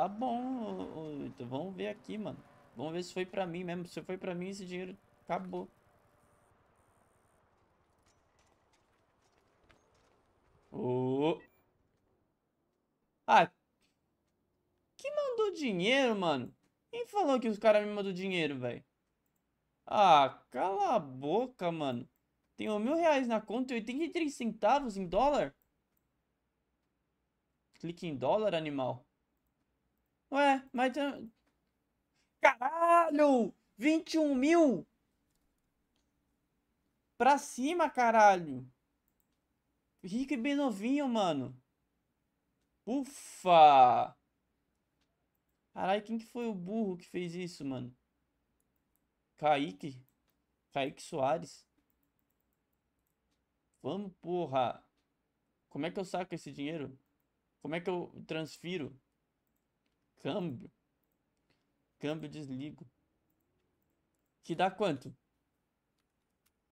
tá bom, então vamos ver aqui, mano. Vamos ver se foi pra mim mesmo. Se foi pra mim, esse dinheiro acabou. Oh. Ah. Quem mandou dinheiro, mano? Quem falou que os caras me mandou dinheiro, velho? Ah, cala a boca, mano. Tenho mil reais na conta e 83 centavos em dólar? Clique em dólar, animal. Ué, mas. Caralho! 21 mil! Pra cima, caralho! Rico e bem novinho, mano. Ufa! Caralho, quem que foi o burro que fez isso, mano? Kaique? Kaique Soares? Vamos, porra! Como é que eu saco esse dinheiro? Como é que eu transfiro? Câmbio. Câmbio desligo. que dá quanto?